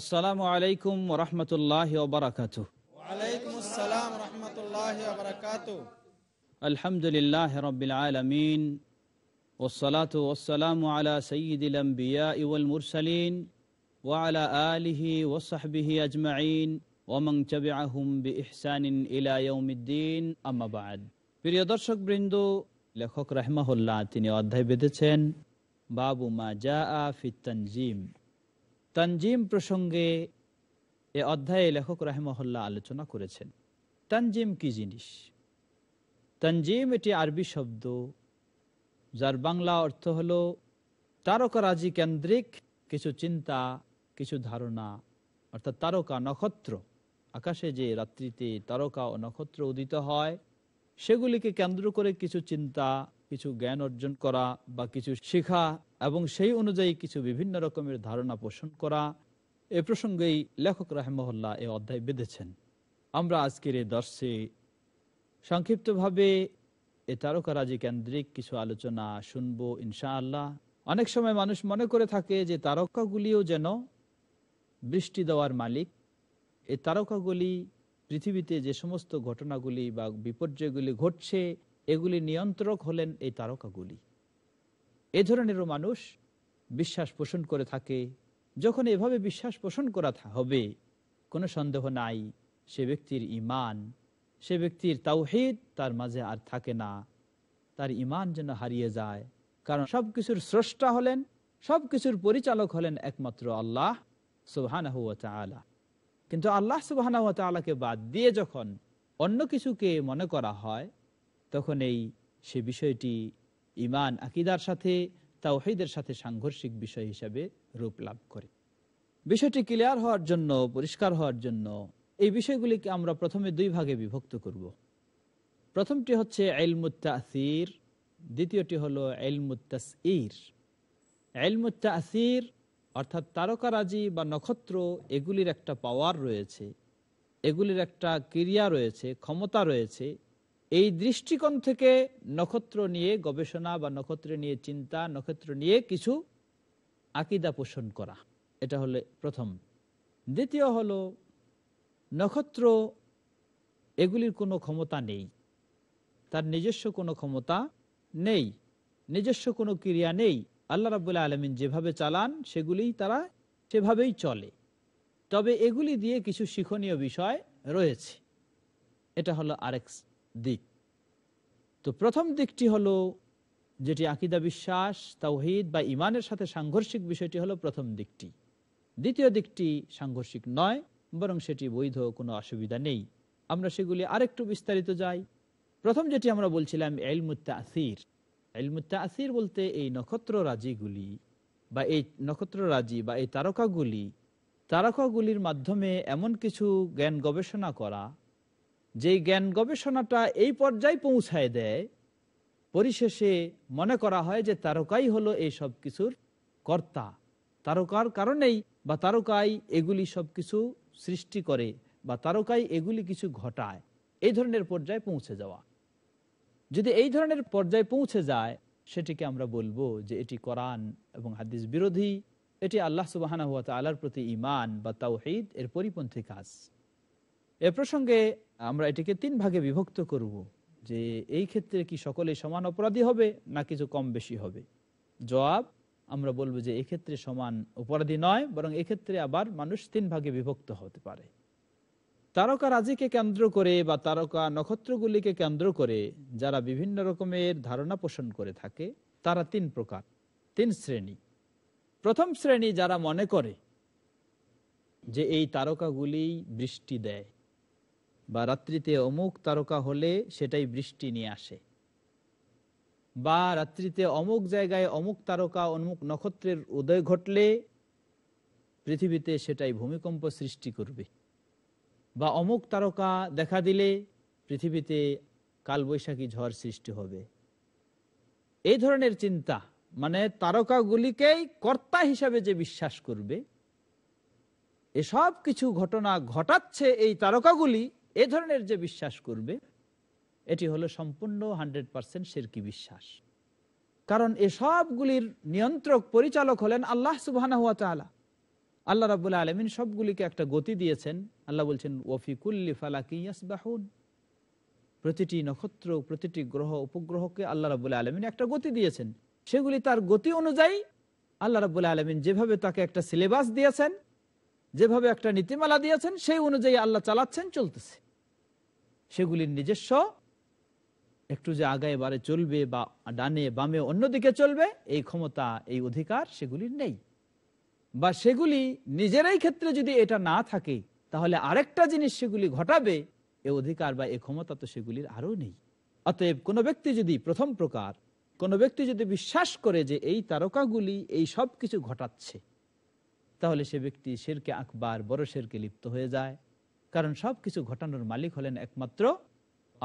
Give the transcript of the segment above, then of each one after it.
আসসালামু আলাইকুম রহমতুল্লাহ ওবরাকাত আলহামদুলিল্লাহ রবিল আলমিন ওসলাত ওসালাম আলা সঈদুল আম্বিয়া ইউল মুরসালিন ওয়ালা আলিহি ওসাহবিহি আজমাইন ওমং চবে আহম বি ইহসানিন ইলায়ুদ্দিন আমাবাদ প্রিয় দর্শক বৃন্দ লেখক রহমাহুল্লাহ তিনি অধ্যায় বেঁধেছেন বাবু মা জা ফিত তনজিম তঞ্জিম প্রসঙ্গে এ অধ্যায়ে লেখক রাহেমহল্লা আলোচনা করেছেন তঞ্জিম কি জিনিস তঞ্জিম এটি আরবি শব্দ যার বাংলা অর্থ হল তারকারাজি কেন্দ্রিক কিছু চিন্তা কিছু ধারণা অর্থাৎ তারকা নক্ষত্র আকাশে যে রাত্রিতে তারকা ও নক্ষত্র উদিত হয় সেগুলিকে কেন্দ্র করে কিছু চিন্তা কিছু জ্ঞান অর্জন করা বা কিছু শেখা এবং সেই অনুযায়ী কিছু বিভিন্ন রকমের ধারণা পোষণ করা এ প্রসঙ্গেই লেখক রাহেমহল্লা এ অধ্যায় বেঁধেছেন আমরা আজকের এই দর্শে সংক্ষিপ্তভাবে এ তারকারাজি কেন্দ্রিক কিছু আলোচনা শুনব ইনশাআল্লাহ অনেক সময় মানুষ মনে করে থাকে যে তারকাগুলিও যেন বৃষ্টি দেওয়ার মালিক এই তারকাগুলি পৃথিবীতে যে সমস্ত ঘটনাগুলি বা বিপর্যয়গুলি ঘটছে এগুলি নিয়ন্ত্রক হলেন এই তারকাগুলি এ ধরনেরও মানুষ বিশ্বাস পোষণ করে থাকে যখন এভাবে বিশ্বাস পোষণ করা হবে কোনো সন্দেহ নাই সে ব্যক্তির ইমান সে ব্যক্তির তাওহেদ তার মাঝে আর থাকে না তার ইমান যেন হারিয়ে যায় কারণ সব কিছুর স্রষ্টা হলেন সব কিছুর পরিচালক হলেন একমাত্র আল্লাহ সুবাহান কিন্তু আল্লাহ সুবাহ বাদ দিয়ে যখন অন্য কিছুকে মনে করা হয় তখন এই সে বিষয়টি ইমান আকিদার সাথে তাওহিদের সাথে সাংঘর্ষিক বিষয় হিসাবে রূপ লাভ করে বিষয়টি ক্লিয়ার হওয়ার জন্য পরিষ্কার হওয়ার জন্য এই বিষয়গুলিকে আমরা প্রথমে দুই ভাগে বিভক্ত করব প্রথমটি হচ্ছে এলমুত্তাসির দ্বিতীয়টি হলো এলমুত্তাস ইর এলমুত্তাসির অর্থাৎ তারকারাজি বা নক্ষত্র এগুলির একটা পাওয়ার রয়েছে এগুলির একটা ক্রিয়া রয়েছে ক্ষমতা রয়েছে এই দৃষ্টিকোণ থেকে নক্ষত্র নিয়ে গবেষণা বা নক্ষত্র নিয়ে চিন্তা নক্ষত্র নিয়ে কিছু আকিদা পোষণ করা এটা হলো প্রথম দ্বিতীয় হল নক্ষত্র এগুলির কোনো ক্ষমতা নেই তার নিজস্ব কোনো ক্ষমতা নেই নিজস্ব কোনো ক্রিয়া নেই আল্লাহ রাবুল্লাহ আলমিন যেভাবে চালান সেগুলি তারা সেভাবেই চলে তবে এগুলি দিয়ে কিছু শিক্ষণীয় বিষয় রয়েছে এটা হলো আরেক দিক তো প্রথম দিকটি হলো যেটি আকিদা বিশ্বাস তাওহিদ বা ইমানের সাথে সাংঘর্ষিক বিষয়টি হলো প্রথম দিকটি দ্বিতীয় দিকটি সাংঘর্ষিক নয় বরং সেটি বৈধ কোনো অসুবিধা নেই আমরা সেগুলি আরেকটু বিস্তারিত যাই প্রথম যেটি আমরা বলছিলাম এলমুত্তা আসির এলমুত্তা আসির বলতে এই নক্ষত্র রাজিগুলি বা এই নক্ষত্র রাজি বা এই তারকাগুলি তারকাগুলির মাধ্যমে এমন কিছু জ্ঞান গবেষণা করা যে জ্ঞান গবেষণাটা এই পর্যায়ে পৌঁছায় দেয় পরিশেষে মনে করা হয় যে তারকাই হলো এই সব কিছুর কর্তা তারকার কারণেই বা তারকাই এগুলি সব কিছু সৃষ্টি করে বা তারকাই এগুলি কিছু ঘটায় এই ধরনের পর্যায়ে পৌঁছে যাওয়া যদি এই ধরনের পর্যায়ে পৌঁছে যায় সেটিকে আমরা বলবো যে এটি কোরআন এবং হাদিস বিরোধী এটি আল্লাহ সুবাহানা হাত আল্লাহর প্রতি ইমান বা তাওহিদ এর পরিপন্থী কাজ এ প্রসঙ্গে আমরা এটিকে তিন ভাগে বিভক্ত করব যে এই ক্ষেত্রে কি সকলে সমান অপরাধী হবে না কিছু কম বেশি হবে জবাব আমরা বলবো যে এক্ষেত্রে সমান অপরাধী নয় বরং এক্ষেত্রে আবার মানুষ তিন ভাগে বিভক্ত হতে পারে তারকা রাজিকে কেন্দ্র করে বা তারকা নক্ষত্রগুলিকে কেন্দ্র করে যারা বিভিন্ন রকমের ধারণা পোষণ করে থাকে তারা তিন প্রকার তিন শ্রেণী প্রথম শ্রেণী যারা মনে করে যে এই তারকাগুলি বৃষ্টি দেয় বা রাত্রিতে অমুক তারকা হলে সেটাই বৃষ্টি নিয়ে আসে বা রাত্রিতে অমুক জায়গায় অমুক তারকা অমুক নক্ষত্রের উদয় ঘটলে পৃথিবীতে সেটাই ভূমিকম্প সৃষ্টি করবে বা অমুক তারকা দেখা দিলে পৃথিবীতে কালবৈশাখী ঝড় সৃষ্টি হবে এই ধরনের চিন্তা মানে তারকাগুলিকেই কর্তা হিসাবে যে বিশ্বাস করবে এসব কিছু ঘটনা ঘটাচ্ছে এই তারকাগুলি এ ধরনের যে বিশ্বাস করবে এটি হলো সম্পূর্ণ হান্ড্রেড পার্সেন্ট সেরকি বিশ্বাস কারণ এ সবগুলির নিয়ন্ত্রক পরিচালক হলেন আল্লাহ সুবাহ আল্লাহ রাবুল্লাহ আলমিন সবগুলিকে একটা গতি দিয়েছেন আল্লাহ বলছেন ওয়ফিকুল্লি ফালাকিয়াসবাহুন প্রতিটি নক্ষত্র প্রতিটি গ্রহ উপগ্রহকে আল্লাহ রাবুল্লাহ আলমিন একটা গতি দিয়েছেন সেগুলি তার গতি অনুযায়ী আল্লাহ রাবুল্লাহ আলমিন যেভাবে তাকে একটা সিলেবাস দিয়েছেন যেভাবে একটা নীতিমালা দিয়েছেন সেই অনুযায়ী আল্লাহ চালাচ্ছেন চলতেছে সেগুলির নিজস্ব একটু যে আগায় বারে চলবে বা ডানে বামে অন্যদিকে চলবে এই ক্ষমতা এই অধিকার সেগুলির নেই বা সেগুলি নিজেরাই ক্ষেত্রে যদি এটা না থাকে তাহলে আরেকটা জিনিস সেগুলি ঘটাবে এ অধিকার বা এ ক্ষমতা তো সেগুলির আরও নেই অতএব কোনো ব্যক্তি যদি প্রথম প্রকার কোনো ব্যক্তি যদি বিশ্বাস করে যে এই তারকাগুলি এই সব কিছু ঘটাচ্ছে তাহলে সে ব্যক্তি শেরকে আকবার বড় শেরকে লিপ্ত হয়ে যায় কারণ সব কিছু ঘটানোর মালিক হলেন একমাত্র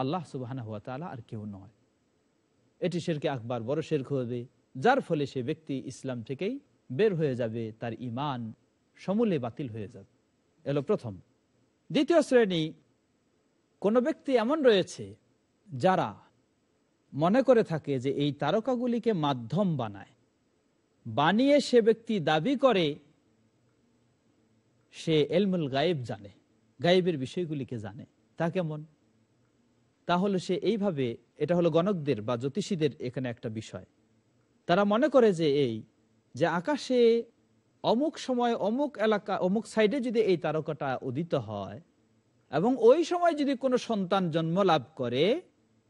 আল্লাহ সুবাহ আর কেউ নয় এটি শেরকে আকবার বড় শেরক হবে যার ফলে সে ব্যক্তি ইসলাম থেকেই বের হয়ে যাবে তার ইমান সমূলে বাতিল হয়ে যাবে এলো প্রথম দ্বিতীয় শ্রেণী কোনো ব্যক্তি এমন রয়েছে যারা মনে করে থাকে যে এই তারকাগুলিকে মাধ্যম বানায় বানিয়ে সে ব্যক্তি দাবি করে সে এলমুল গায়েব জানে গাইবের বিষয়গুলিকে জানে তা কেমন তাহলে সে এইভাবে এটা হলো গণকদের বা জ্যোতিষীদের এখানে একটা বিষয় তারা মনে করে যে এই যে আকাশে অমুক সময় অমুক এলাকা অমুক সাইডে যদি এই তারকাটা উদিত হয় এবং ওই সময় যদি কোনো সন্তান জন্ম লাভ করে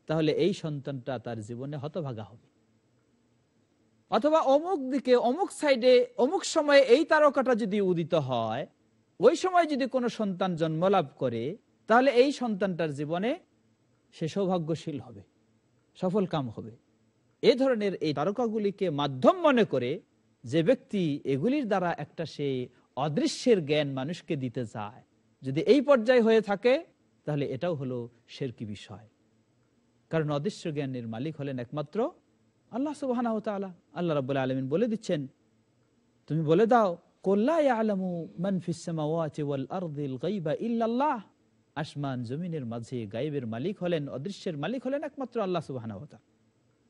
তাহলে এই সন্তানটা তার জীবনে হতভাগা হবে অথবা অমুক দিকে অমুক সাইডে অমুক সময়ে এই তারকাটা যদি উদিত হয় ওই সময় যদি কোনো সন্তান জন্ম লাভ করে তাহলে এই সন্তানটার জীবনে সে সৌভাগ্যশীল হবে সফল কাম হবে এ ধরনের এই তারকাগুলিকে মাধ্যম মনে করে যে ব্যক্তি এগুলির দ্বারা একটা সে অদৃশ্যের জ্ঞান মানুষকে দিতে চায় যদি এই পর্যায়ে হয়ে থাকে তাহলে এটাও হলো শেরকি বিষয় কারণ অদৃশ্য জ্ঞানের মালিক হলেন একমাত্র আল্লাহ সুবাহ আল্লাহ রাবুল্লাহ আলমিন বলে দিচ্ছেন তুমি বলে দাও আসমান জমিনের মাঝে গাইবের মালিক হলেন অদৃশ্যের মালিক হলেন একমাত্র আল্লাহ সুবাহ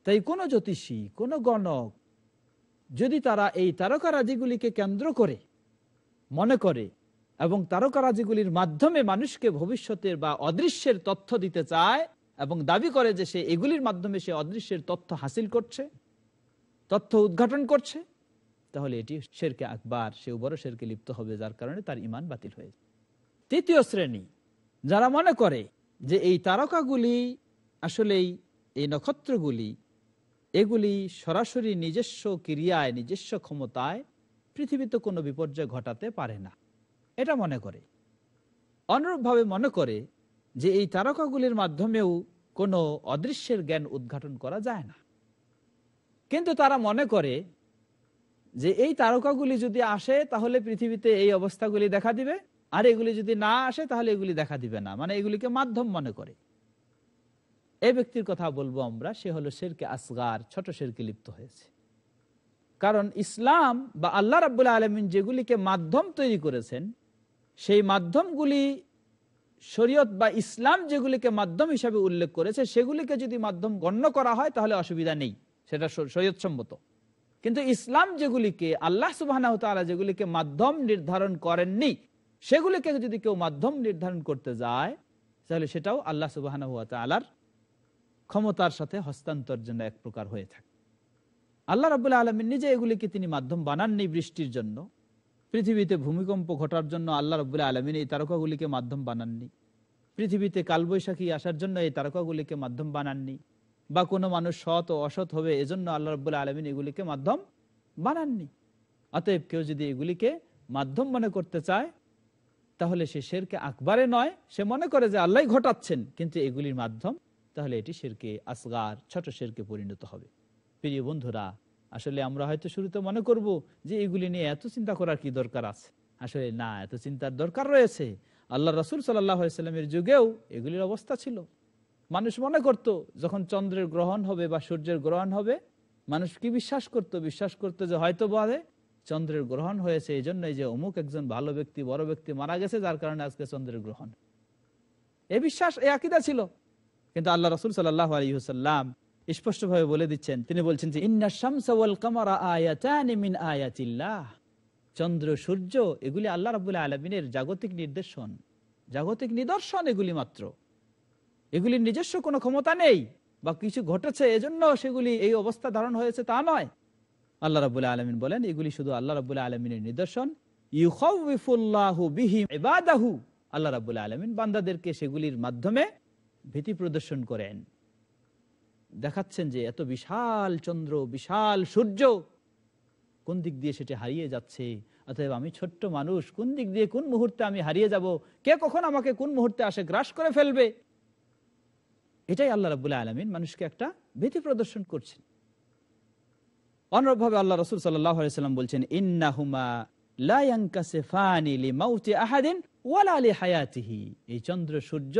তাই কোন জ্যোতিষী কোন গণক যদি তারা এই তারকারাজিগুলিকে কেন্দ্র করে মনে করে এবং তারকারাজিগুলির মাধ্যমে মানুষকে ভবিষ্যতের বা অদৃশ্যের তথ্য দিতে চায় এবং দাবি করে যে সে এগুলির মাধ্যমে সে অদৃশ্যের তথ্য হাসিল করছে তথ্য উদ্ঘাটন করছে তাহলে এটি শেরকে আকবার সেও বড় শেরকে লিপ্ত হবে যার কারণে তার ইমান বাতিল হয়ে তৃতীয় শ্রেণী যারা মনে করে যে এই তারকাগুলি আসলেই এই নক্ষত্রগুলি এগুলি সরাসরি নিজস্ব ক্রিয়ায় নিজস্ব ক্ষমতায় পৃথিবীতে কোনো বিপর্যয় ঘটাতে পারে না এটা মনে করে অনুরূপভাবে মনে করে যে এই তারকাগুলির মাধ্যমেও কোনো অদৃশ্যের জ্ঞান উদ্ঘাটন করা যায় না কিন্তু তারা মনে করে যে এই তারকাগুলি যদি আসে তাহলে পৃথিবীতে এই অবস্থাগুলি দেখা দিবে আর এগুলি যদি না আসে তাহলে এগুলি দেখা দিবে না মানে এগুলিকে মাধ্যম মনে করে এই ব্যক্তির কথা বলবো আমরা সে হলো শেরকে আসগার ছোট শেরকে লিপ্ত হয়েছে কারণ ইসলাম বা আল্লাহ রাবুল্লাহ আলমিন যেগুলিকে মাধ্যম তৈরি করেছেন সেই মাধ্যমগুলি শরীয়ত বা ইসলাম যেগুলিকে মাধ্যম হিসাবে উল্লেখ করেছে সেগুলিকে যদি মাধ্যম গণ্য করা হয় তাহলে অসুবিধা নেই সেটা শরীয়ত সম্মত কিন্তু ইসলাম যেগুলিকে আল্লাহ সুবাহ যেগুলিকে মাধ্যম নির্ধারণ করেননি সেগুলিকে যদি কেউ মাধ্যম নির্ধারণ করতে যায় তাহলে সেটাও আল্লাহ সুবাহ ক্ষমতার সাথে হস্তান্তর জন্য এক প্রকার হয়ে থাকে আল্লাহ রাবুল্লাহ আলমিন নিজে এগুলিকে তিনি মাধ্যম বানাননি বৃষ্টির জন্য পৃথিবীতে ভূমিকম্প ঘটার জন্য আল্লাহ রবুল্লাহ আলমিন এই তারকাগুলিকে মাধ্যম বানাননি পৃথিবীতে কালবৈশাখী আসার জন্য এই তারকাগুলিকে মাধ্যম বানাননি বা কোনো মানুষ সৎ ও অসৎ হবে এজন্য আল্লাহ রবুল্লা আলমিন এগুলিকে মাধ্যম বানাননি অতএব কেউ যদি এগুলিকে মাধ্যম মনে করতে চায় তাহলে সে শেরকে আকবারে নয় সে মনে করে যে আল্লাহ ঘটাচ্ছেন কিন্তু এগুলির মাধ্যম তাহলে এটি শেরকে আসগার ছোট শেরকে পরিণত হবে প্রিয় বন্ধুরা আসলে আমরা হয়তো শুরুতে মনে করব যে এগুলি নিয়ে এত চিন্তা করার কি দরকার আছে আসলে না এত চিন্তার দরকার রয়েছে আল্লাহ রসুল সাল্লাহ সাল্লামের যুগেও এগুলির অবস্থা ছিল মানুষ মনে করত যখন চন্দ্রের গ্রহণ হবে বা সূর্যের গ্রহণ হবে মানুষ কি বিশ্বাস করত বিশ্বাস করতো যে হয়তো বলে চন্দ্রের গ্রহণ হয়েছে এই জন্যই যে অমুক একজন ভালো ব্যক্তি বড় ব্যক্তি মারা গেছে যার কারণে আজকে চন্দ্রের গ্রহণ এ বিশ্বাস এ আকিদা ছিল কিন্তু আল্লাহ রসুল সাল্লাহ স্পষ্ট স্পষ্টভাবে বলে দিচ্ছেন তিনি বলছেন যে ইন্না শামসাউল কামারা আয়াতানি আয়াতিল্লাহ চন্দ্র সূর্য এগুলি আল্লাহ রাবুল্লাহ আলমিনের জাগতিক নির্দেশন জাগতিক নিদর্শন এগুলি মাত্র এগুলির নিজস্ব কোনো ক্ষমতা নেই বা কিছু ঘটেছে এজন্য সেগুলি এই অবস্থা ধারণ হয়েছে তা নয় আল্লাহ রাবুল্লাহ আলমিন বলেন এগুলি শুধু আল্লাহ রাবুল্লাহ আলমিনের নিদর্শন আল্লাহ রাবুল্লাহ আলমিন বান্দাদেরকে সেগুলির মাধ্যমে ভীতি প্রদর্শন করেন দেখাচ্ছেন যে এত বিশাল চন্দ্র বিশাল সূর্য কোন দিক দিয়ে সেটি হারিয়ে যাচ্ছে অতএব আমি ছোট্ট মানুষ কোন দিক দিয়ে কোন মুহূর্তে আমি হারিয়ে যাব কে কখন আমাকে কোন মুহূর্তে আসে গ্রাস করে ফেলবে এটাই আল্লাহ রাবুল্লাহ আলমিন মানুষকে একটা ভীতি প্রদর্শন করছেন অনুরূপভাবে আল্লাহ রসুল সাল্লাম বলছেন ইন্নাহুমা এই চন্দ্র সূর্য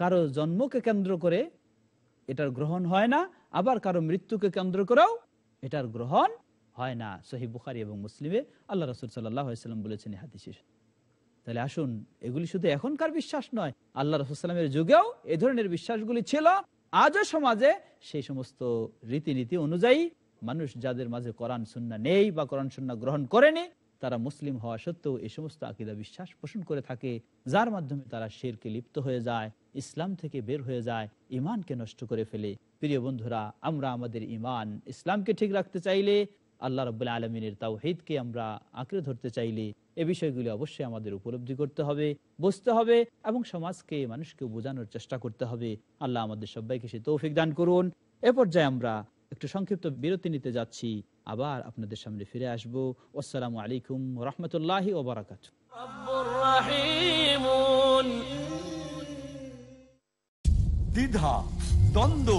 কারো জন্মকে কেন্দ্র করে এটার গ্রহণ হয় না আবার কারো মৃত্যুকে কেন্দ্র করেও এটার গ্রহণ হয় না এবং আল্লাহ রসুল সাল্লাম বলেছেন হাদিস তাহলে আসুন এগুলি শুধু এখনকার বিশ্বাস নয় আল্লাহ রসুলামের যুগেও এ ধরনের বিশ্বাসগুলি ছিল আজও সমাজে সেই সমস্ত রীতিনীতি অনুযায়ী মানুষ যাদের মাঝে কোরআন সুন্না নেই বা কোরআন সুন্না গ্রহণ করেনি তারা মুসলিম হওয়া সত্ত্বেও এই সমস্ত আকিদা বিশ্বাস পোষণ করে থাকে যার মাধ্যমে তারা শেরকে লিপ্ত হয়ে যায় ইসলাম থেকে বের হয়ে যায় ইমানকে নষ্ট করে ফেলে প্রিয় বন্ধুরা আমরা আমাদের ইমান ইসলামকে ঠিক রাখতে চাইলে আল্লাহ রব আলমিনের তাওহিদকে আমরা আঁকড়ে ধরতে চাইলে এ বিষয়গুলি অবশ্যই আমাদের উপলব্ধি করতে হবে বুঝতে হবে এবং সমাজকে মানুষকে বোঝানোর চেষ্টা করতে হবে আল্লাহ আমাদের সবাইকে সে তৌফিক দান করুন এ পর্যায়ে আমরা একটু সংক্ষিপ্ত বিরতি নিতে যাচ্ছি আবার আপনাদের সামনে ফিরে আসবো আসসালামু আলাইকুম রহমতুল্লাহ ওবরাকাত দ্বিধা দ্বন্দ্ব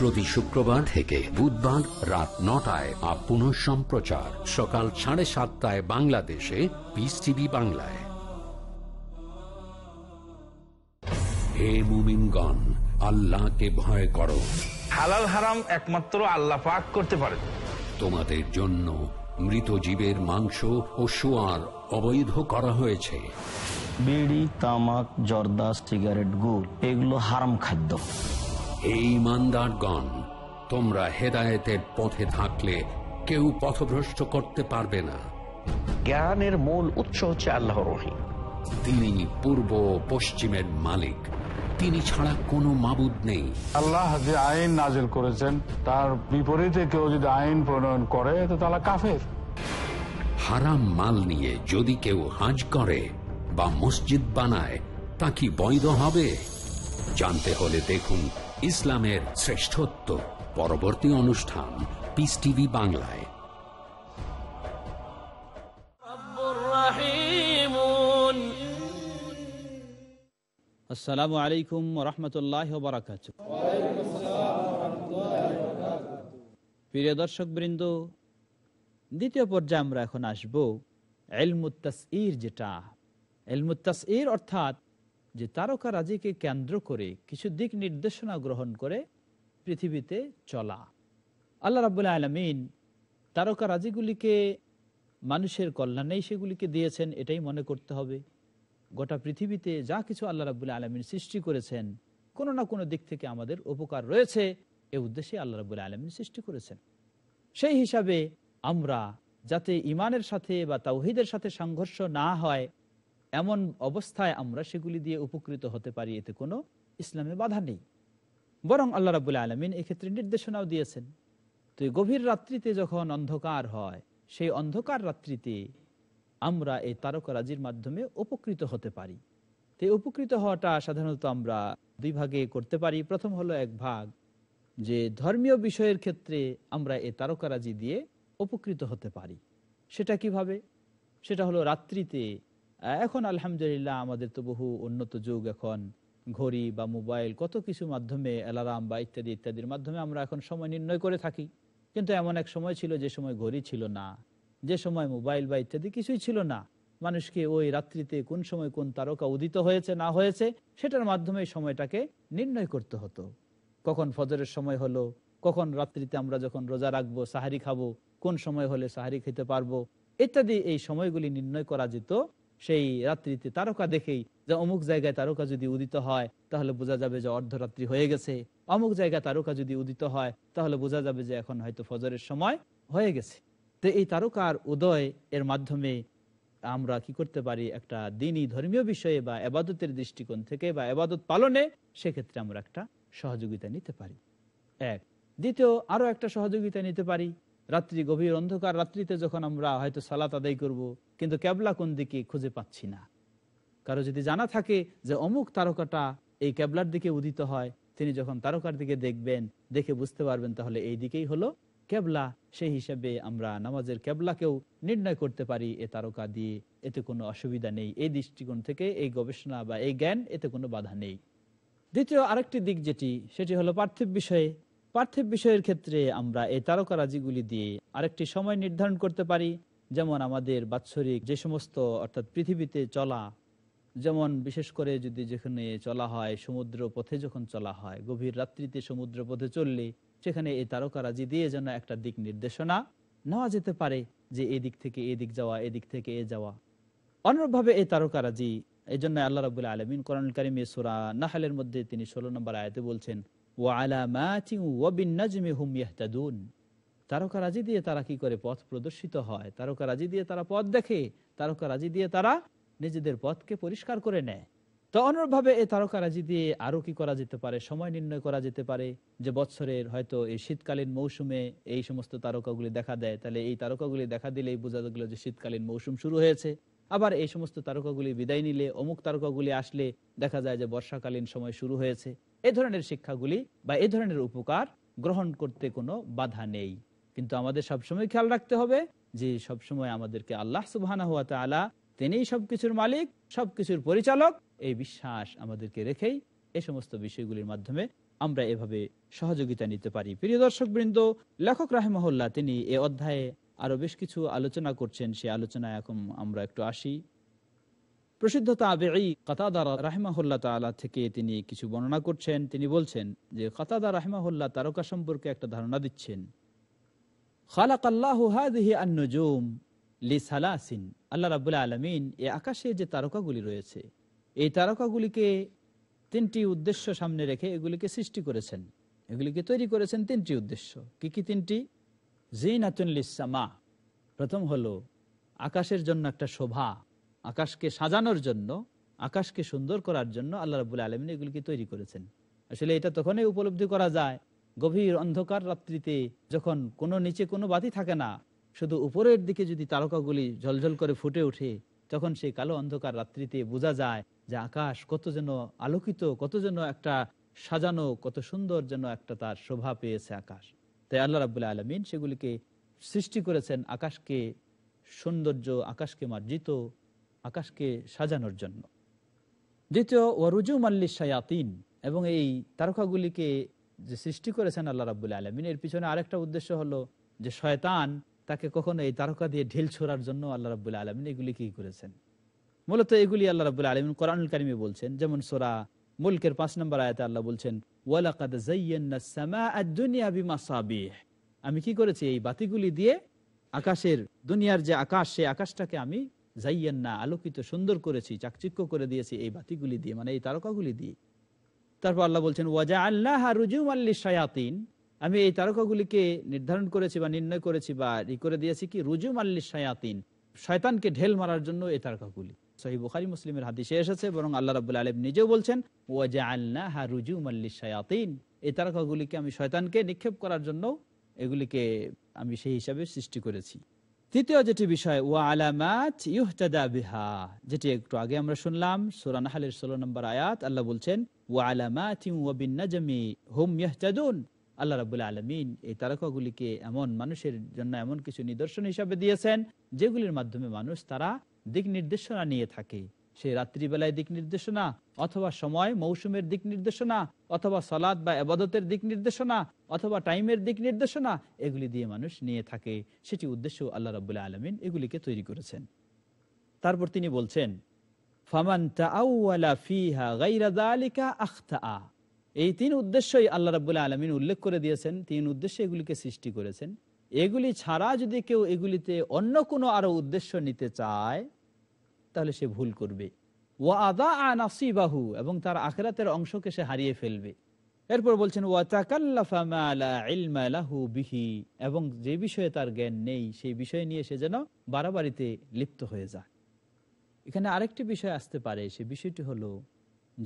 প্রতি শুক্রবার থেকে বুধবার রাত নটায় আর সম্প্রচার সকাল সাড়ে সাতটায় বাংলাদেশে পিস টিভি বাংলায় হে মুমিনগণ আল্লাহকে ভয় করো হালাল হারাম একমাত্র আল্লাহ পাক করতে পারে তোমাদের জন্য মৃত জীবের মাংস ও সোয়ার অবৈধ করা হয়েছে বিড়ি তামাক জর্দা সিগারেট গুড় এগুলো হারাম খাদ্য এই ইমানদারগণ তোমরা হেদায়েতের পথে থাকলে কেউ পথভ্রষ্ট করতে পারবে না জ্ঞানের মূল উৎস হচ্ছে আল্লাহ রহিম তিনি পূর্ব পশ্চিমের মালিক তিনি ছাড়া কোনো মাবুদ নেই আল্লাহ যে আইন নাজেল করেছেন তার বিপরীতে কেউ যদি আইন প্রণয়ন করে তো তারা কাফের হারাম মাল নিয়ে যদি কেউ হাজ করে বা মসজিদ বানায় তা কি বৈধ হবে জানতে হলে দেখুন ইসলামের শ্রেষ্ঠত্ব পরবর্তী অনুষ্ঠান পিস টিভি বাংলায় আসসালামু আলাইকুম রহমতুল্লাহ প্রিয় দর্শক বৃন্দ দ্বিতীয় পর্যায়ে আমরা এখন আসবো এলমুত্তাস যেটা এলমুত্তাস অর্থাৎ যে তারকা রাজিকে কেন্দ্র করে কিছু দিক নির্দেশনা গ্রহণ করে পৃথিবীতে চলা আল্লাহ রাবুল্লাহ আলমিন তারকা রাজিগুলিকে মানুষের কল্যাণেই সেগুলিকে দিয়েছেন এটাই মনে করতে হবে গোটা পৃথিবীতে যা কিছু আল্লাহ রাবুল্লাহ আলমিন সৃষ্টি করেছেন কোনো না কোনো দিক থেকে আমাদের উপকার রয়েছে এ উদ্দেশ্যে আল্লাহ রাবুল্লাহ আলমিন সৃষ্টি করেছেন সেই হিসাবে আমরা যাতে ইমানের সাথে বা তাওহিদের সাথে সংঘর্ষ না হয় এমন অবস্থায় আমরা সেগুলি দিয়ে উপকৃত হতে পারি এতে কোনো ইসলামে বাধা নেই বরং আল্লাহ রাবুল আলমিন এক্ষেত্রে নির্দেশনাও দিয়েছেন তো গভীর রাত্রিতে যখন অন্ধকার হয় সেই অন্ধকার রাত্রিতে আমরা এই তারকরাজির মাধ্যমে উপকৃত হতে পারি তো উপকৃত হওয়াটা সাধারণত আমরা দুই ভাগে করতে পারি প্রথম হলো এক ভাগ যে ধর্মীয় বিষয়ের ক্ষেত্রে আমরা এই তারকারাজি দিয়ে উপকৃত হতে পারি সেটা কিভাবে সেটা হলো রাত্রিতে এখন আলহামদুলিল্লাহ আমাদের তো বহু উন্নত যুগ এখন ঘড়ি বা মোবাইল কত কিছু মাধ্যমে অ্যালারাম বা ইত্যাদি ইত্যাদির মাধ্যমে আমরা এখন সময় নির্ণয় করে থাকি কিন্তু এমন এক সময় ছিল যে সময় ঘড়ি ছিল না যে সময় মোবাইল বা ইত্যাদি কিছুই ছিল না মানুষকে ওই রাত্রিতে কোন সময় কোন তারকা উদিত হয়েছে না হয়েছে সেটার মাধ্যমে সময়টাকে নির্ণয় করতে হতো কখন ফজরের সময় হলো কখন রাত্রিতে আমরা যখন রোজা রাখবো সাহারি খাবো কোন সময় হলে সাহারি খেতে পারবো ইত্যাদি এই সময়গুলি নির্ণয় করা যেত সেই রাত্রিতে তারকা দেখেই যে অমুক জায়গায় তারকা যদি উদিত হয় তাহলে বোঝা যাবে যে অর্ধরাত্রি হয়ে গেছে অমুক জায়গায় তারকা যদি উদিত হয় তাহলে বোঝা যাবে যে এখন হয়তো ফজরের সময় হয়ে গেছে তো এই তারকার উদয় এর মাধ্যমে আমরা কি করতে পারি একটা দিনই ধর্মীয় বিষয়ে বা আবাদতের দৃষ্টিকোণ থেকে বা আবাদত পালনে সেক্ষেত্রে আমরা একটা সহযোগিতা নিতে পারি এক দ্বিতীয় আরও একটা সহযোগিতা নিতে পারি রাত্রি গভীর অন্ধকার রাত্রিতে যখন আমরা হয়তো সালাত আদায় করবো কিন্তু ক্যাবলা কোন দিকে খুঁজে পাচ্ছি না কারো যদি জানা থাকে যে অমুক তারকাটা এই ক্যাবলার দিকে উদিত হয় তিনি যখন তারকার দিকে দেখবেন দেখে বুঝতে পারবেন তাহলে এই দিকেই হলো ক্যাবলা সেই হিসাবে আমরা নামাজের ক্যাবলাকেও নির্ণয় করতে পারি এ তারকা দিয়ে এতে কোনো অসুবিধা নেই এই দৃষ্টিকোণ থেকে এই গবেষণা বা এই জ্ঞান এতে কোনো বাধা নেই দ্বিতীয় আরেকটি দিক যেটি সেটি হলো পার্থিব বিষয়ে পার্থিব বিষয়ের ক্ষেত্রে আমরা এই তারকারাজিগুলি দিয়ে আরেকটি সময় নির্ধারণ করতে পারি যেমন আমাদের বাৎসরিক যে সমস্ত অর্থাৎ পৃথিবীতে চলা যেমন বিশেষ করে যদি যেখানে চলা হয় সমুদ্র পথে যখন চলা হয় গভীর রাত্রিতে সমুদ্র পথে চললে সেখানে এই তারকারাজি দিয়ে যেন একটা দিক নির্দেশনা নেওয়া যেতে পারে যে এদিক থেকে এদিক যাওয়া এদিক থেকে এ যাওয়া অনুরূপভাবে এই তারকারাজি এই জন্য আল্লাহ রবুল্লা আলমিন করণ কারিম সুরা নাহালের মধ্যে তিনি ষোলো নম্বর আয়তে বলছেন ওয়া আলা তারকা রাজি দিয়ে তারা কি করে পথ প্রদর্শিত হয় তারকা রাজি দিয়ে তারা পথ দেখে তারকা রাজি দিয়ে তারা নিজেদের পথকে পরিষ্কার করে নেয় তো অনুরূপভাবে এই রাজি দিয়ে আরও কি করা যেতে পারে সময় নির্ণয় করা যেতে পারে যে বছরের হয়তো এই শীতকালীন মৌসুমে এই সমস্ত তারকাগুলি দেখা দেয় তাহলে এই তারকাগুলি দেখা দিলেই বোঝা গেল যে শীতকালীন মৌসুম শুরু হয়েছে আবার এই সমস্ত তারকাগুলি বিদায় নিলে অমুক তারকাগুলি আসলে দেখা যায় যে বর্ষাকালীন সময় শুরু হয়েছে এ ধরনের শিক্ষাগুলি বা এ ধরনের উপকার গ্রহণ করতে কোনো বাধা নেই কিন্তু আমাদের সবসময় খেয়াল রাখতে হবে যে সবসময় আমাদেরকে আল্লাহ সুবাহানা হাত আলা তিনিই সবকিছুর মালিক সবকিছুর পরিচালক এই বিশ্বাস আমাদেরকে রেখেই এই সমস্ত বিষয়গুলির মাধ্যমে আমরা এভাবে সহযোগিতা নিতে পারি প্রিয় দর্শক বৃন্দ লেখক রাহেমহল্লা তিনি এ অধ্যায়ে আরো বেশ কিছু আলোচনা করছেন সে আলোচনায় এখন আমরা একটু আসি প্রসিদ্ধ তাবেঈ কাতাদা রাহেমাহুল্লা তালা থেকে তিনি কিছু বর্ণনা করছেন তিনি বলছেন যে কাতাদা রাহেমাহুল্লা তারকা সম্পর্কে একটা ধারণা দিচ্ছেন খালাক আল্লাহ হাদিহি আন্নজুম লিসালাসিন আল্লাহ রাবুল্লাহ আলমিন এ আকাশে যে তারকাগুলি রয়েছে এই তারকাগুলিকে তিনটি উদ্দেশ্য সামনে রেখে এগুলিকে সৃষ্টি করেছেন এগুলিকে তৈরি করেছেন তিনটি উদ্দেশ্য কি কি তিনটি জিনাতুল্লিসামা প্রথম হলো আকাশের জন্য একটা শোভা আকাশকে সাজানোর জন্য আকাশকে সুন্দর করার জন্য আল্লাহ রাবুল আলমিন এগুলিকে তৈরি করেছেন আসলে এটা তখনই উপলব্ধি করা যায় গভীর অন্ধকার রাত্রিতে যখন কোনো নিচে কোনো বাতি থাকে না শুধু উপরের দিকে যদি তারকাগুলি ঝলঝল করে ফুটে ওঠে তখন সেই কালো অন্ধকার রাত্রিতে বোঝা যায় যে আকাশ কত যেন আলোকিত কত যেন একটা সাজানো কত সুন্দর যেন একটা তার শোভা পেয়েছে আকাশ তাই আল্লাহ রাবুল্লাহ আলমিন সেগুলিকে সৃষ্টি করেছেন আকাশকে সৌন্দর্য আকাশকে মার্জিত আকাশকে সাজানোর জন্য দ্বিতীয় ওয়ারুজু মাল্লি এবং এই তারকাগুলিকে যে সৃষ্টি করেছেন আল্লাহ রাবুল আলমিন এর পিছনে আরেকটা উদ্দেশ্য হলো যে শয়তান তাকে কখনো এই তারকা দিয়ে ঢিল ছোড়ার জন্য আল্লাহ রাবুল আলমিন এগুলি কি করেছেন মূলত এগুলি আল্লাহ রাবুল আলমিন কোরআনুল কারিমে বলছেন যেমন সোরা মুলকের পাঁচ নম্বর আয়তে আল্লাহ বলছেন আমি কি করেছি এই বাতিগুলি দিয়ে আকাশের দুনিয়ার যে আকাশ সেই আকাশটাকে আমি জাইয়ান্না আলোকিত সুন্দর করেছি চাকচিক্য করে দিয়েছি এই বাতিগুলি দিয়ে মানে এই তারকাগুলি দিয়ে তারপর আল্লাহ বলছেন ওয়াজা আল্লাহ রুজুম আল্লি আমি এই তারকাগুলিকে নির্ধারণ করেছি বা নির্ণয় করেছি বা ই করে দিয়েছি কি রুজুম আল্লি শয়তানকে ঢেল মারার জন্য এই তারকাগুলি মুসলিমের বরং আল্লাহ নিজেও বলছেন এই তারকাগুলিকে আমি শয়তানকে নিক্ষেপ করার জন্য এগুলিকে আমি সেই হিসাবে সৃষ্টি করেছি তৃতীয় যেটি বিষয় ও আলামাত ইহতাদা বিহা যেটি একটু আগে আমরা শুনলাম সুরান হালের ষোলো নম্বর আয়াত আল্লাহ বলছেন ওয়া আলামাত ওয়াবিন হুম ইহতাদুন আল্লাহ রাবুল আলমিন এই তারকা গুলিকে এমন মানুষের জন্য এমন কিছু নিদর্শন হিসাবে দিয়েছেন যেগুলির মাধ্যমে মানুষ তারা দিক নির্দেশনা নিয়ে থাকে সে রাত্রিবেলায় দিক নির্দেশনা অথবা সময় মৌসুমের দিক নির্দেশনা অথবা সলাদ বা আবাদতের দিক নির্দেশনা অথবা টাইমের দিক নির্দেশনা এগুলি দিয়ে মানুষ নিয়ে থাকে সেটি উদ্দেশ্য আল্লাহ রবাহ আলমিন এগুলিকে তৈরি করেছেন তারপর তিনি বলছেন এই তিন উদ্দেশ্যই আল্লাহ রবাহ আলমিন উল্লেখ করে দিয়েছেন তিন উদ্দেশ্যে এগুলিকে সৃষ্টি করেছেন এগুলি ছাড়া যদি কেউ এগুলিতে অন্য কোনো আরো উদ্দেশ্য নিতে চায় তাহলে সে ভুল করবে ও আদা এবং তার আখেরাতের অংশকে সে হারিয়ে ফেলবে এরপর বলছেন এবং যে বিষয়ে তার জ্ঞান নেই সেই বিষয় নিয়ে সে যেন বাড়াবাড়িতে লিপ্ত হয়ে যায় এখানে আরেকটি বিষয় আসতে পারে সে বিষয়টি হলো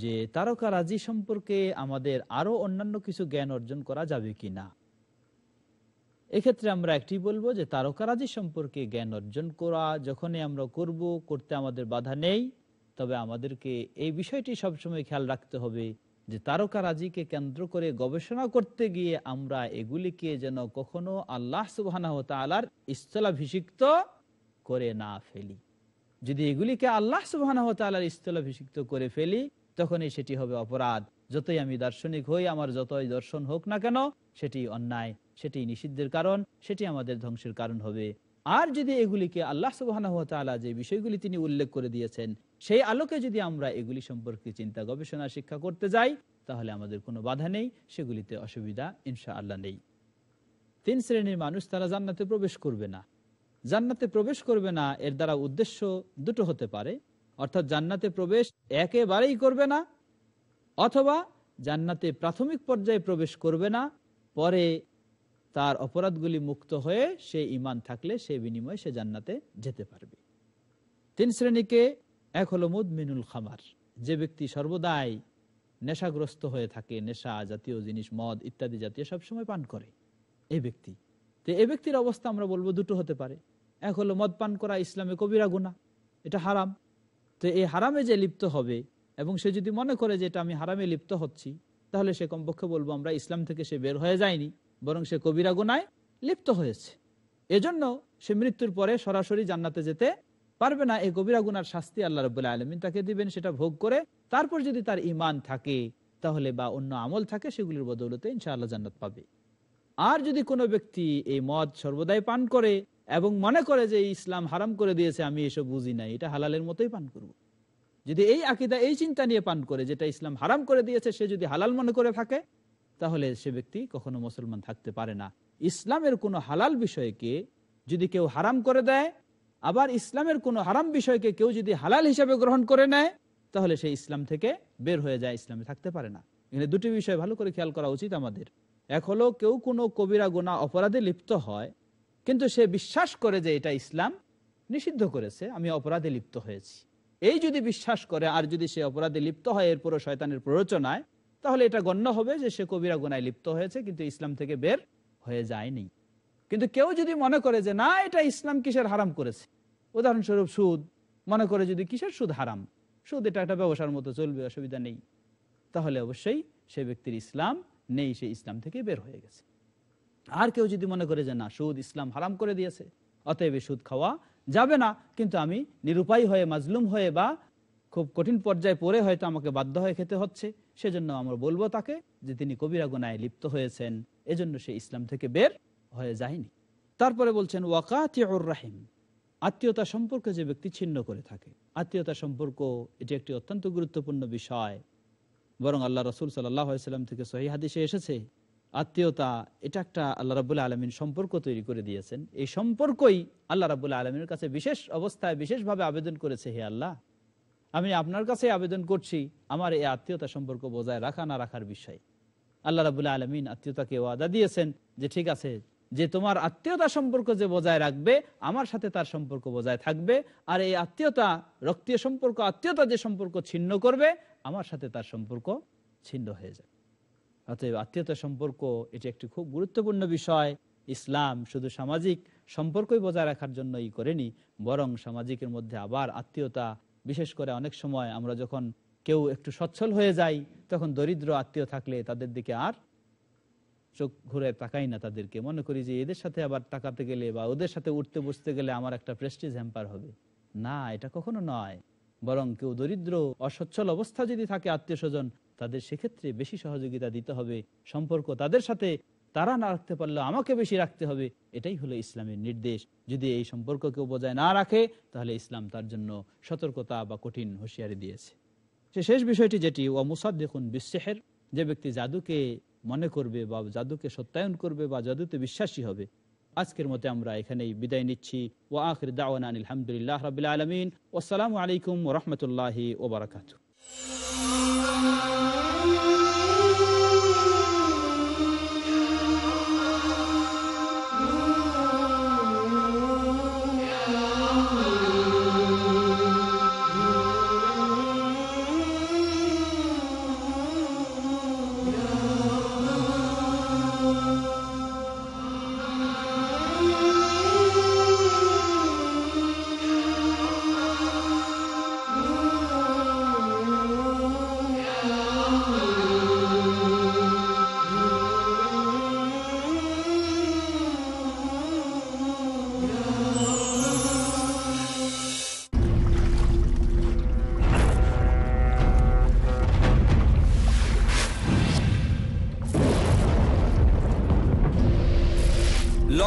যে তারকা রাজি সম্পর্কে আমাদের আরো অন্যান্য কিছু জ্ঞান অর্জন করা যাবে কি না এক্ষেত্রে আমরা একটি বলবো যে তারকারাজি সম্পর্কে জ্ঞান অর্জন করা যখনই আমরা করব করতে আমাদের বাধা নেই তবে আমাদেরকে এই বিষয়টি সবসময় খেয়াল রাখতে হবে যে তারকারাজিকে কেন্দ্র করে গবেষণা করতে গিয়ে আমরা এগুলিকে যেন কখনো আল্লাহ সুবাহ তালার স্থলাভিষিক্ত করে না ফেলি যদি এগুলিকে আল্লাহ সুবাহ তালার স্থলাভিষিক্ত করে ফেলি তখনই সেটি হবে অপরাধ যতই আমি দার্শনিক হই আমার যতই দর্শন হোক না কেন সেটি অন্যায় সেটি নিষিদ্ধের কারণ সেটি আমাদের ধ্বংসের কারণ হবে আর যদি এগুলিকে আল্লাহ সুবাহ যে বিষয়গুলি তিনি উল্লেখ করে দিয়েছেন সেই আলোকে যদি আমরা এগুলি সম্পর্কে চিন্তা গবেষণা শিক্ষা করতে যাই তাহলে আমাদের কোনো বাধা নেই সেগুলিতে অসুবিধা ইনশা আল্লাহ নেই তিন শ্রেণীর মানুষ তারা জান্নাতে প্রবেশ করবে না জান্নাতে প্রবেশ করবে না এর দ্বারা উদ্দেশ্য দুটো হতে পারে অর্থাৎ জান্নাতে প্রবেশ একেবারেই করবে না অথবা জান্নাতে প্রাথমিক পর্যায়ে প্রবেশ করবে না পরে তার অপরাধগুলি মুক্ত হয়ে সে ইমান থাকলে সে বিনিময়ে সে জান্নাতে যেতে পারবে তিন শ্রেণীকে এক হলো মুদমিনুল খামার যে ব্যক্তি সর্বদাই নেশাগ্রস্ত হয়ে থাকে নেশা জাতীয় জিনিস মদ ইত্যাদি জাতীয় সবসময় পান করে এই ব্যক্তি তো এ ব্যক্তির অবস্থা আমরা বলবো দুটো হতে পারে এক হলো মদ পান করা ইসলামে কবিরা গুণা এটা হারাম তো এই হারামে যে লিপ্ত হবে এবং সে যদি মনে করে যে এটা আমি হারামে লিপ্ত হচ্ছি তাহলে সে কমপক্ষে বলবো আমরা ইসলাম থেকে সে বের হয়ে যায়নি বরং সে কবিরা গুনায় লিপ্ত হয়েছে এজন্য সে মৃত্যুর পরে সরাসরি জান্নাতে যেতে পারবে না এই কবিরা গুনার শাস্তি আল্লাহ রবাহ আলমিন তাকে দিবেন সেটা ভোগ করে তারপর যদি তার ইমান থাকে তাহলে বা অন্য আমল থাকে সেগুলির বদৌলতে ইনশাআল্লাহ জান্নাত পাবে আর যদি কোনো ব্যক্তি এই মদ সর্বদাই পান করে এবং মনে করে যে ইসলাম হারাম করে দিয়েছে আমি এসব বুঝি না এটা হালালের মতোই পান করব। যদি এই আকিদা এই চিন্তা নিয়ে পান করে যেটা ইসলাম হারাম করে দিয়েছে সে যদি হালাল মনে করে থাকে তাহলে সে ব্যক্তি কখনো মুসলমান থাকতে পারে না ইসলামের কোনো হালাল বিষয়কে যদি কেউ হারাম করে দেয় আবার ইসলামের কোনো হারাম বিষয়কে কেউ যদি হালাল হিসাবে গ্রহণ করে নেয় তাহলে সে ইসলাম থেকে বের হয়ে যায় ইসলামে থাকতে পারে না এখানে দুটি বিষয় ভালো করে খেয়াল করা উচিত আমাদের এক হলো কেউ কোনো কবিরা গোনা অপরাধে লিপ্ত হয় কিন্তু সে বিশ্বাস করে যে এটা ইসলাম নিষিদ্ধ করেছে আমি অপরাধে লিপ্ত হয়েছি এই যদি বিশ্বাস করে আর যদি সে অপরাধে লিপ্ত হয় এরপরও শয়তানের প্ররোচনায় তাহলে এটা গণ্য হবে যে সে কবিরা গুনায় লিপ্ত হয়েছে কিন্তু ইসলাম থেকে বের হয়ে যায়নি কিন্তু কেউ যদি মনে করে যে না এটা ইসলাম কিসের হারাম করেছে উদাহরণস্বরূপ সুদ মনে করে যদি কিসের সুদ হারাম সুদ এটা একটা ব্যবসার মতো চলবে অসুবিধা নেই তাহলে অবশ্যই সে ব্যক্তির ইসলাম নেই সে ইসলাম থেকে বের হয়ে গেছে আর কেউ যদি মনে করে যে না সুদ ইসলাম হারাম করে দিয়েছে অতএব সুদ খাওয়া যাবে না কিন্তু আমি নিরুপায় হয়ে মাজলুম হয়ে বা খুব কঠিন পর্যায়ে পড়ে হয়তো আমাকে বাধ্য হয়ে খেতে হচ্ছে সেজন্য আমরা বলবো তাকে যে তিনি কবিরা গুনায় লিপ্ত হয়েছেন এজন্য সে ইসলাম থেকে বের হয়ে যায়নি তারপরে বলছেন ওয়াকাতিউর রাহিম আত্মীয়তা সম্পর্কে যে ব্যক্তি ছিন্ন করে থাকে আত্মীয়তা সম্পর্ক এটি একটি অত্যন্ত গুরুত্বপূর্ণ বিষয় বরং আল্লাহ রসুল সাল্লাম থেকে সহি হাদিসে এসেছে আত্মীয়তা এটা একটা আল্লাহ রাবুল্লাহ আলমিন সম্পর্ক তৈরি করে দিয়েছেন এই সম্পর্কই আল্লাহ রাবুল্লাহ আলমীর কাছে বিশেষ অবস্থায় বিশেষভাবে আবেদন করেছে হে আল্লাহ আমি আপনার কাছে আবেদন করছি আমার এই আত্মীয়তা সম্পর্ক বজায় রাখা না রাখার বিষয়ে আল্লাহ রাবুল্লাহ আলমিন আত্মীয়তাকে ওয়াদা দিয়েছেন যে ঠিক আছে যে তোমার আত্মীয়তা সম্পর্ক যে বজায় রাখবে আমার সাথে তার সম্পর্ক বজায় থাকবে আর এই আত্মীয়তা রক্তীয় সম্পর্ক আত্মীয়তা যে সম্পর্ক ছিন্ন করবে আমার সাথে তার সম্পর্ক ছিন্ন হয়ে যাবে অতএব আত্মীয়তা সম্পর্ক এটি একটি খুব গুরুত্বপূর্ণ বিষয় ইসলাম শুধু সামাজিক সম্পর্কই বজায় রাখার জন্যই করেনি বরং সামাজিকের মধ্যে আবার আত্মীয়তা বিশেষ করে অনেক সময় আমরা যখন কেউ একটু সচ্ছল হয়ে যাই তখন দরিদ্র আত্মীয় থাকলে তাদের দিকে আর চোখ ঘুরে তাকাই না তাদেরকে মনে করি যে এদের সাথে আবার তাকাতে গেলে বা ওদের সাথে উঠতে বসতে গেলে আমার একটা প্রেস্টিজ হ্যাম্পার হবে না এটা কখনো নয় বরং কেউ দরিদ্র অসচ্ছল অবস্থা যদি থাকে আত্মীয় স্বজন তাদের সেক্ষেত্রে বেশি সহযোগিতা দিতে হবে সম্পর্ক তাদের সাথে তারা না রাখতে পারলে আমাকে বেশি রাখতে হবে এটাই হলো ইসলামের নির্দেশ যদি এই সম্পর্ক কেউ বজায় না রাখে তাহলে ইসলাম তার জন্য সতর্কতা বা কঠিন হুঁশিয়ারি দিয়েছে সে শেষ বিষয়টি যেটি ও মুসাদ দেখুন বিশ্বাসের যে ব্যক্তি জাদুকে মনে করবে বা জাদুকে সত্যায়ন করবে বা জাদুতে বিশ্বাসী হবে আজকের মতে আমরা এখানেই বিদায় নিচ্ছি ও আখির দাওয়ান আলহামদুলিল্লাহ রবিল আলমিন আসসালামু আলাইকুম রহমতুল্লাহি you.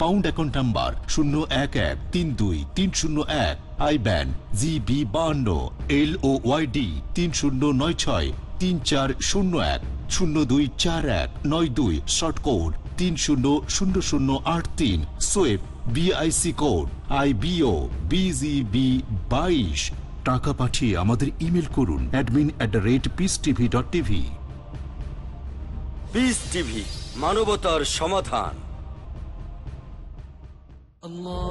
পাউন্ড অ্যাকাউন্ট নাম্বার শূন্য এক এক তিন দুই তিন শূন্য এক আই ব্যান জি বি বাহান্ন এল ও ওয়াইডি তিন শূন্য নয় ছয় তিন চার শূন্য এক শূন্য দুই চার এক নয় দুই শর্ট কোড তিন শূন্য শূন্য শূন্য আট তিন সোয়েব বিআইসি কোড আই বিও বিজিবি বাইশ টাকা পাঠিয়ে আমাদের ইমেল করুন admin at the rate peace TV dot TV peace TV মানবতার সমাধান আল কোরআন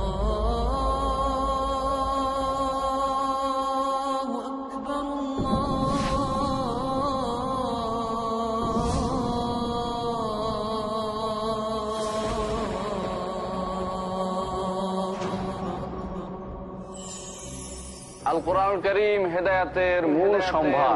করিম হেদায়াতের মূল সম্ভার